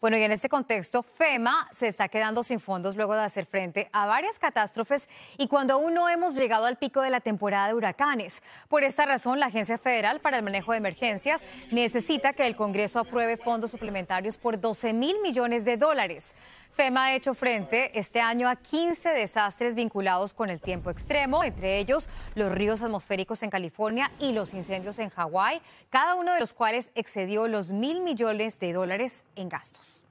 Bueno, y en este contexto, FEMA se está quedando sin fondos luego de hacer frente a varias catástrofes y cuando aún no hemos llegado al pico de la temporada de huracanes. Por esta razón, la Agencia Federal para el Manejo de Emergencias necesita que el Congreso apruebe fondos suplementarios por 12 mil millones de dólares. FEMA ha hecho frente este año a 15 desastres vinculados con el tiempo extremo, entre ellos los ríos atmosféricos en California y los incendios en Hawái, cada uno de los cuales excedió los mil millones de dólares en gastos.